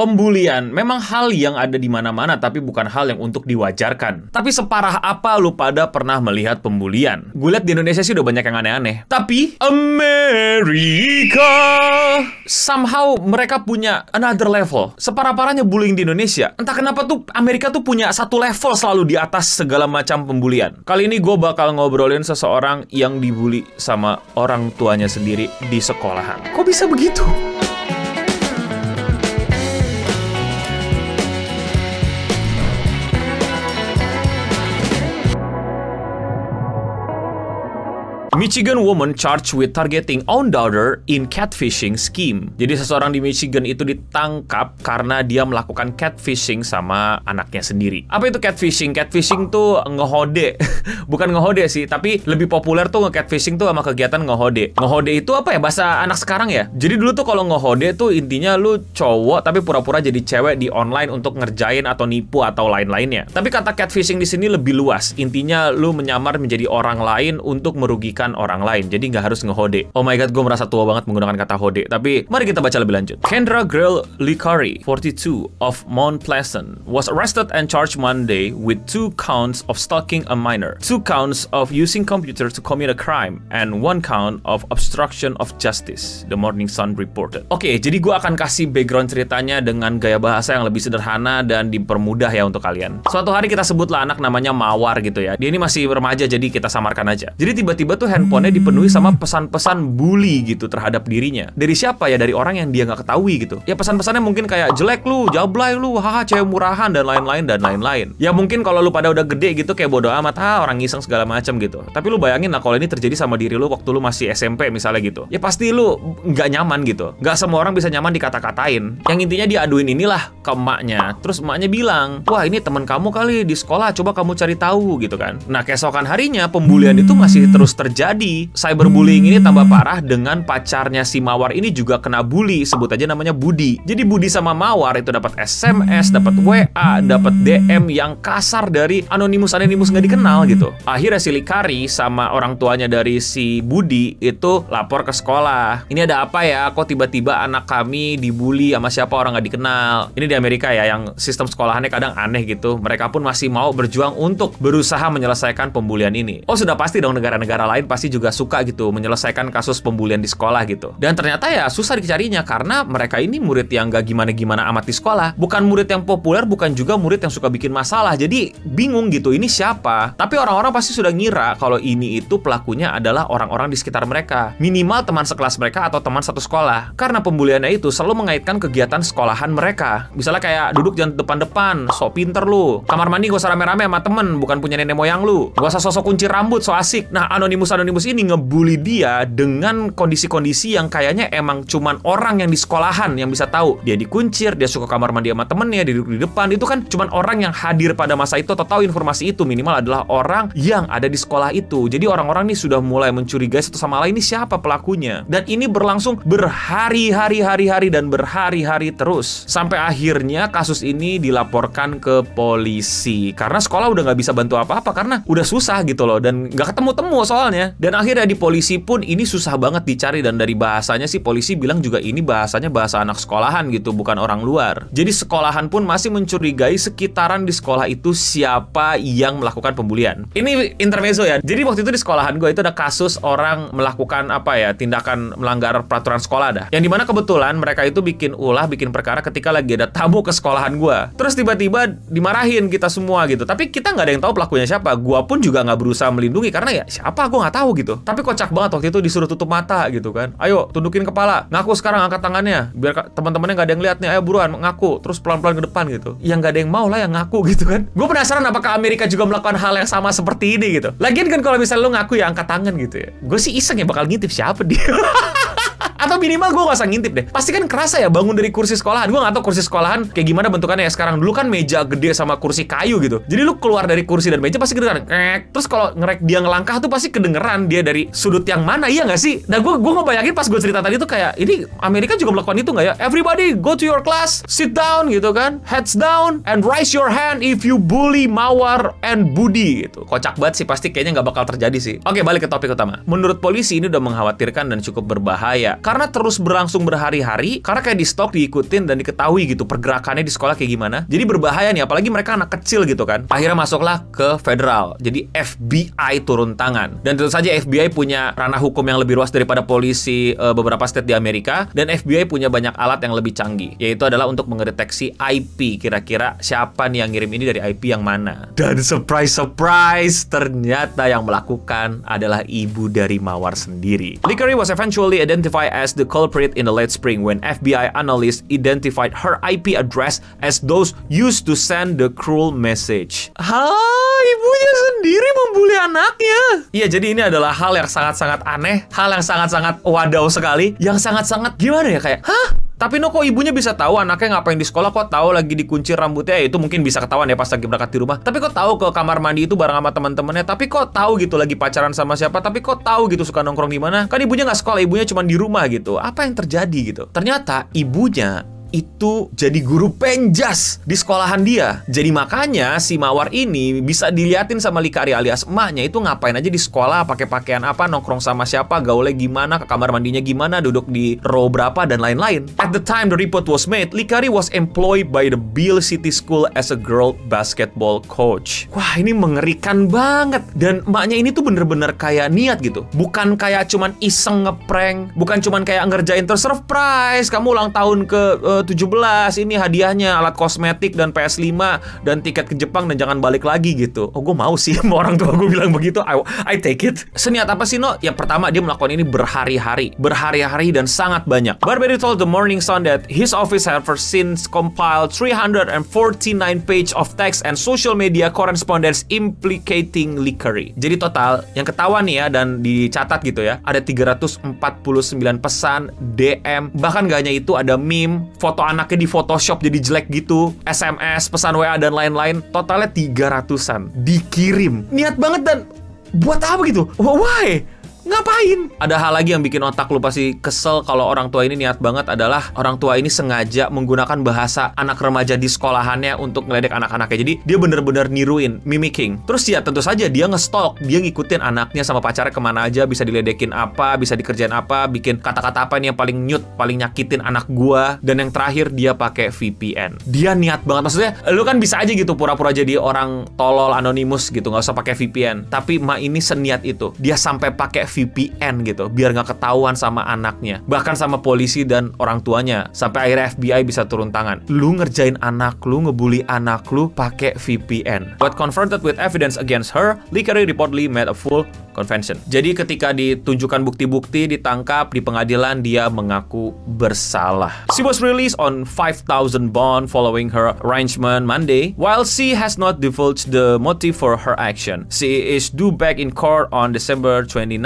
Pembulian memang hal yang ada di mana-mana tapi bukan hal yang untuk diwajarkan. Tapi separah apa lu pada pernah melihat pembulian? Gue lihat di Indonesia sih udah banyak yang aneh-aneh. Tapi Amerika somehow mereka punya another level. Separah-parahnya bullying di Indonesia. Entah kenapa tuh Amerika tuh punya satu level selalu di atas segala macam pembulian. Kali ini gue bakal ngobrolin seseorang yang dibully sama orang tuanya sendiri di sekolahan. Kok bisa begitu? Michigan woman charged with targeting own daughter in catfishing scheme. Jadi seseorang di Michigan itu ditangkap karena dia melakukan catfishing sama anaknya sendiri. Apa itu catfishing? Catfishing tuh ngehode. Bukan ngehode sih, tapi lebih populer tuh ngecatfishing tuh sama kegiatan ngehode. Ngehode itu apa ya bahasa anak sekarang ya? Jadi dulu tuh kalau ngehode tuh intinya lu cowok tapi pura-pura jadi cewek di online untuk ngerjain atau nipu atau lain-lainnya. Tapi kata catfishing di sini lebih luas. Intinya lu menyamar menjadi orang lain untuk merugikan orang lain. Jadi nggak harus ngehode. Oh my god, gue merasa tua banget menggunakan kata hode. Tapi mari kita baca lebih lanjut. Kendra Grill Likari, 42, of Mount Pleasant, was arrested and charged Monday with two counts of stalking a minor, two counts of using computer to commit a crime, and one count of obstruction of justice. The Morning Sun reported. Oke, okay, jadi gue akan kasih background ceritanya dengan gaya bahasa yang lebih sederhana dan dipermudah ya untuk kalian. Suatu hari kita sebutlah anak namanya Mawar gitu ya. Dia ini masih remaja jadi kita samarkan aja. Jadi tiba-tiba tuh handphonenya hmm. dipenuhi sama pesan-pesan bully gitu terhadap dirinya. Dari siapa ya? Dari orang yang dia nggak ketahui gitu. Ya pesan-pesannya mungkin kayak jelek lu, jablay lu, haha cewek murahan dan lain-lain dan lain-lain. Ya mungkin kalau lu pada udah gede gitu kayak bodoh amat, ah orang ngiseng segala macam gitu. Tapi lu bayangin lah kalau ini terjadi sama diri lu waktu lu masih SMP misalnya gitu. Ya pasti lu nggak nyaman gitu. Nggak semua orang bisa nyaman dikata-katain. Yang intinya diaduin inilah ke emaknya. Terus emaknya bilang, wah ini teman kamu kali di sekolah, coba kamu cari tahu gitu kan. Nah keesokan harinya pembulian itu masih hmm. terus terjadi jadi, cyberbullying ini tambah hmm. parah dengan pacarnya si Mawar ini juga kena bully, sebut aja namanya Budi. Jadi Budi sama Mawar itu dapat SMS, hmm. dapat WA, dapat DM yang kasar dari anonimus-anonimus nggak dikenal gitu. Akhirnya si Likari sama orang tuanya dari si Budi itu lapor ke sekolah. Ini ada apa ya? Kok tiba-tiba anak kami dibully sama siapa orang nggak dikenal? Ini di Amerika ya, yang sistem sekolahannya kadang aneh gitu. Mereka pun masih mau berjuang untuk berusaha menyelesaikan pembulian ini. Oh sudah pasti dong negara-negara lain pasti pasti juga suka gitu menyelesaikan kasus pembulian di sekolah gitu. Dan ternyata ya susah dicarinya karena mereka ini murid yang gak gimana-gimana amat di sekolah, bukan murid yang populer, bukan juga murid yang suka bikin masalah. Jadi bingung gitu ini siapa. Tapi orang-orang pasti sudah ngira kalau ini itu pelakunya adalah orang-orang di sekitar mereka, minimal teman sekelas mereka atau teman satu sekolah. Karena pembuliannya itu selalu mengaitkan kegiatan sekolahan mereka. Misalnya kayak duduk jangan depan-depan, sok pinter lu. Kamar mandi gue usah rame-rame sama temen, bukan punya nenek moyang lu. gue usah sosok kunci rambut, so asik. Nah, anonimus anonimus Anonymous ini ngebully dia dengan kondisi-kondisi yang kayaknya emang cuman orang yang di sekolahan yang bisa tahu. Dia dikuncir, dia suka kamar mandi sama temennya, dia duduk di depan. Itu kan cuman orang yang hadir pada masa itu atau tahu informasi itu minimal adalah orang yang ada di sekolah itu. Jadi orang-orang ini sudah mulai mencurigai satu sama lain ini siapa pelakunya. Dan ini berlangsung berhari-hari, hari-hari dan berhari-hari terus sampai akhirnya kasus ini dilaporkan ke polisi karena sekolah udah nggak bisa bantu apa-apa karena udah susah gitu loh dan nggak ketemu-temu soalnya dan akhirnya di polisi pun ini susah banget dicari dan dari bahasanya sih polisi bilang juga ini bahasanya bahasa anak sekolahan gitu, bukan orang luar. Jadi sekolahan pun masih mencurigai sekitaran di sekolah itu siapa yang melakukan pembulian. Ini intermezzo ya. Jadi waktu itu di sekolahan gue itu ada kasus orang melakukan apa ya, tindakan melanggar peraturan sekolah dah. Yang dimana kebetulan mereka itu bikin ulah, bikin perkara ketika lagi ada tamu ke sekolahan gue. Terus tiba-tiba dimarahin kita semua gitu. Tapi kita nggak ada yang tahu pelakunya siapa. Gue pun juga nggak berusaha melindungi karena ya siapa gue nggak tahu tahu gitu tapi kocak banget waktu itu disuruh tutup mata gitu kan ayo tundukin kepala ngaku sekarang angkat tangannya biar teman-temannya nggak ada yang lihat nih ayo buruan ngaku terus pelan-pelan ke depan gitu yang nggak ada yang mau lah yang ngaku gitu kan gue penasaran apakah Amerika juga melakukan hal yang sama seperti ini gitu lagian kan kalau misalnya lo ngaku ya angkat tangan gitu ya gue sih iseng ya bakal ngintip siapa dia Atau minimal gue gak usah ngintip deh. Pasti kan kerasa ya bangun dari kursi sekolahan. Gue gak tau kursi sekolahan kayak gimana bentukannya ya sekarang. Dulu kan meja gede sama kursi kayu gitu. Jadi lu keluar dari kursi dan meja pasti kedengeran. Kek. Terus kalau ngerek dia ngelangkah tuh pasti kedengeran dia dari sudut yang mana. Iya gak sih? Nah gue gue ngebayangin pas gue cerita tadi tuh kayak ini Amerika juga melakukan itu gak ya? Everybody go to your class, sit down gitu kan. Heads down and raise your hand if you bully Mawar and Budi gitu. Kocak banget sih pasti kayaknya nggak bakal terjadi sih. Oke balik ke topik utama. Menurut polisi ini udah mengkhawatirkan dan cukup berbahaya Iya. karena terus berlangsung berhari-hari karena kayak di stok diikutin dan diketahui gitu pergerakannya di sekolah kayak gimana jadi berbahaya nih apalagi mereka anak kecil gitu kan akhirnya masuklah ke federal jadi FBI turun tangan dan tentu saja FBI punya ranah hukum yang lebih luas daripada polisi e, beberapa state di Amerika dan FBI punya banyak alat yang lebih canggih yaitu adalah untuk mengedeteksi IP kira-kira siapa nih yang ngirim ini dari IP yang mana dan surprise surprise ternyata yang melakukan adalah ibu dari Mawar sendiri Lickery was eventually identified identified as the culprit in the late spring when FBI analysts identified her IP address as those used to send the cruel message. Hah, ibunya sendiri membuli anaknya. Iya, jadi ini adalah hal yang sangat-sangat aneh, hal yang sangat-sangat wadaw sekali, yang sangat-sangat gimana ya kayak, hah? Tapi no kok ibunya bisa tahu anaknya ngapain di sekolah kok tahu lagi dikunci rambutnya ya, itu mungkin bisa ketahuan ya pas lagi berangkat di rumah. Tapi kok tahu ke kamar mandi itu bareng sama teman-temannya. Tapi kok tahu gitu lagi pacaran sama siapa. Tapi kok tahu gitu suka nongkrong di mana. Kan ibunya nggak sekolah, ibunya cuma di rumah gitu. Apa yang terjadi gitu? Ternyata ibunya itu jadi guru penjas di sekolahan dia. Jadi makanya si Mawar ini bisa diliatin sama Likari alias emaknya itu ngapain aja di sekolah, pakai pakaian apa, nongkrong sama siapa, gaulnya gimana, ke kamar mandinya gimana, duduk di row berapa dan lain-lain. At the time the report was made, Likari was employed by the Bill City School as a girl basketball coach. Wah, ini mengerikan banget dan emaknya ini tuh bener-bener kayak niat gitu. Bukan kayak cuman iseng ngeprank, bukan cuman kayak ngerjain surprise, kamu ulang tahun ke uh, 17 ini hadiahnya alat kosmetik dan PS5 dan tiket ke Jepang dan jangan balik lagi gitu. Oh, gue mau sih mau orang tua gue bilang begitu. I, I take it. Seniat apa sih no? Yang pertama dia melakukan ini berhari-hari, berhari-hari dan sangat banyak. Barberi told the Morning Sun that his office had since compiled 349 page of text and social media correspondence implicating Lickery. Jadi total yang ketahuan nih ya dan dicatat gitu ya, ada 349 pesan, DM, bahkan gak hanya itu ada meme, foto foto anaknya di Photoshop jadi jelek gitu, SMS, pesan WA dan lain-lain, totalnya 300-an dikirim. Niat banget dan buat apa gitu? Why? Ngapain? Ada hal lagi yang bikin otak lu pasti kesel kalau orang tua ini niat banget adalah orang tua ini sengaja menggunakan bahasa anak remaja di sekolahannya untuk ngeledek anak-anaknya. Jadi dia bener-bener niruin, mimicking. Terus ya tentu saja dia ngestok, dia ngikutin anaknya sama pacarnya kemana aja, bisa diledekin apa, bisa dikerjain apa, bikin kata-kata apa nih yang paling nyut, paling nyakitin anak gua. Dan yang terakhir dia pakai VPN. Dia niat banget. Maksudnya lu kan bisa aja gitu pura-pura jadi orang tolol anonimus gitu, nggak usah pakai VPN. Tapi ma ini seniat itu. Dia sampai pakai VPN VPN gitu biar nggak ketahuan sama anaknya bahkan sama polisi dan orang tuanya sampai akhirnya FBI bisa turun tangan lu ngerjain anak lu ngebully anak lu pakai VPN but confronted with evidence against her Lee Carey reportedly made a full Convention. Jadi ketika ditunjukkan bukti-bukti, ditangkap di pengadilan, dia mengaku bersalah. She was released on 5,000 bond following her arrangement Monday. While she has not divulged the motive for her action, she is due back in court on December 29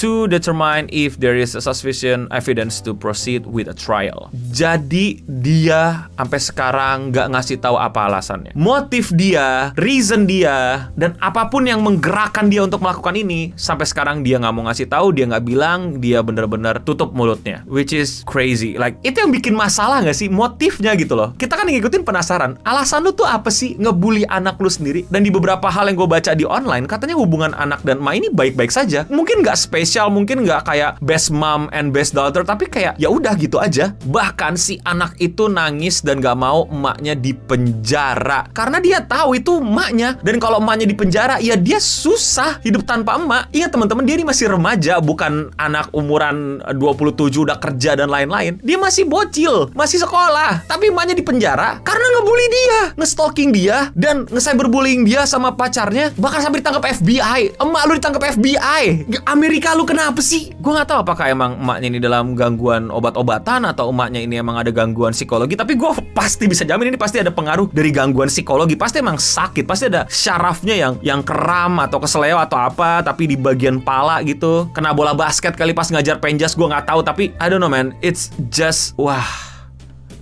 to determine if there is a sufficient evidence to proceed with a trial. Jadi dia sampai sekarang nggak ngasih tahu apa alasannya. Motif dia, reason dia, dan apapun yang menggerakkan dia untuk melakukan ini sampai sekarang dia nggak mau ngasih tahu dia nggak bilang dia bener-bener tutup mulutnya which is crazy like itu yang bikin masalah nggak sih motifnya gitu loh kita kan ngikutin penasaran alasan lu tuh apa sih ngebully anak lu sendiri dan di beberapa hal yang gue baca di online katanya hubungan anak dan ma ini baik-baik saja mungkin nggak spesial mungkin nggak kayak best mom and best daughter tapi kayak ya udah gitu aja bahkan si anak itu nangis dan nggak mau emaknya di penjara karena dia tahu itu emaknya dan kalau emaknya di penjara ya dia susah hidup tanpa emak ingat iya teman-teman dia ini masih remaja bukan anak umuran 27 udah kerja dan lain-lain dia masih bocil masih sekolah tapi emaknya di penjara karena ngebully dia ngestalking dia dan nge-cyberbullying dia sama pacarnya bahkan sampai ditangkap FBI emak lu ditangkap FBI Amerika lu kenapa sih gue nggak tahu apakah emang emaknya ini dalam gangguan obat-obatan atau emaknya ini emang ada gangguan psikologi tapi gue pasti bisa jamin ini pasti ada pengaruh dari gangguan psikologi pasti emang sakit pasti ada syarafnya yang yang keram atau keseleo atau apa tapi di di bagian pala gitu kena bola basket kali pas ngajar penjas gue nggak tahu tapi I don't know man it's just wah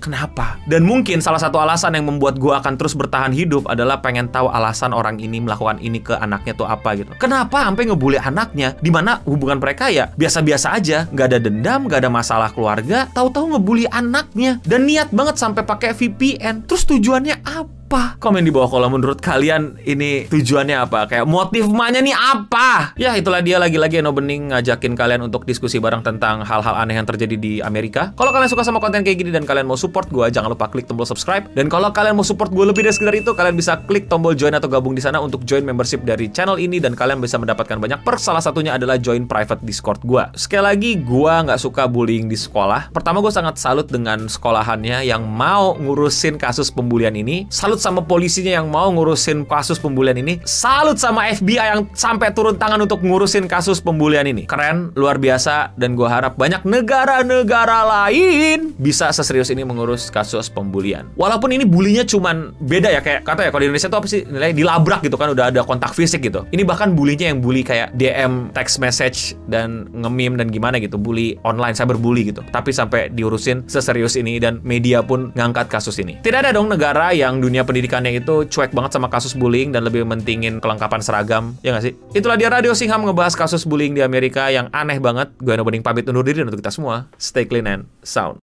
kenapa? Dan mungkin salah satu alasan yang membuat gue akan terus bertahan hidup adalah pengen tahu alasan orang ini melakukan ini ke anaknya tuh apa gitu. Kenapa sampai ngebully anaknya? Dimana hubungan mereka ya biasa-biasa aja, nggak ada dendam, nggak ada masalah keluarga, tahu-tahu ngebully anaknya dan niat banget sampai pakai VPN. Terus tujuannya apa? apa? Komen di bawah kalau menurut kalian ini tujuannya apa? Kayak motif emaknya nih apa? Ya itulah dia lagi-lagi Eno Bening ngajakin kalian untuk diskusi bareng tentang hal-hal aneh yang terjadi di Amerika. Kalau kalian suka sama konten kayak gini dan kalian mau support gue, jangan lupa klik tombol subscribe. Dan kalau kalian mau support gue lebih dari sekedar itu, kalian bisa klik tombol join atau gabung di sana untuk join membership dari channel ini dan kalian bisa mendapatkan banyak perks. Salah satunya adalah join private Discord gue. Sekali lagi, gue nggak suka bullying di sekolah. Pertama, gue sangat salut dengan sekolahannya yang mau ngurusin kasus pembulian ini. Salut sama polisinya yang mau ngurusin kasus pembulian ini. Salut sama FBI yang sampai turun tangan untuk ngurusin kasus pembulian ini. Keren, luar biasa, dan gue harap banyak negara-negara lain bisa seserius ini mengurus kasus pembulian. Walaupun ini bulinya cuman beda ya, kayak kata ya kalau di Indonesia tuh apa sih nilai dilabrak gitu kan udah ada kontak fisik gitu. Ini bahkan bulinya yang bully kayak DM, text message, dan ngemim dan gimana gitu, bully online, cyberbully gitu. Tapi sampai diurusin seserius ini dan media pun ngangkat kasus ini. Tidak ada dong negara yang dunia pendidikannya itu cuek banget sama kasus bullying dan lebih mentingin kelengkapan seragam, ya nggak sih? Itulah dia Radio Singham ngebahas kasus bullying di Amerika yang aneh banget. Gue Nobening pamit undur diri dan untuk kita semua. Stay clean and sound.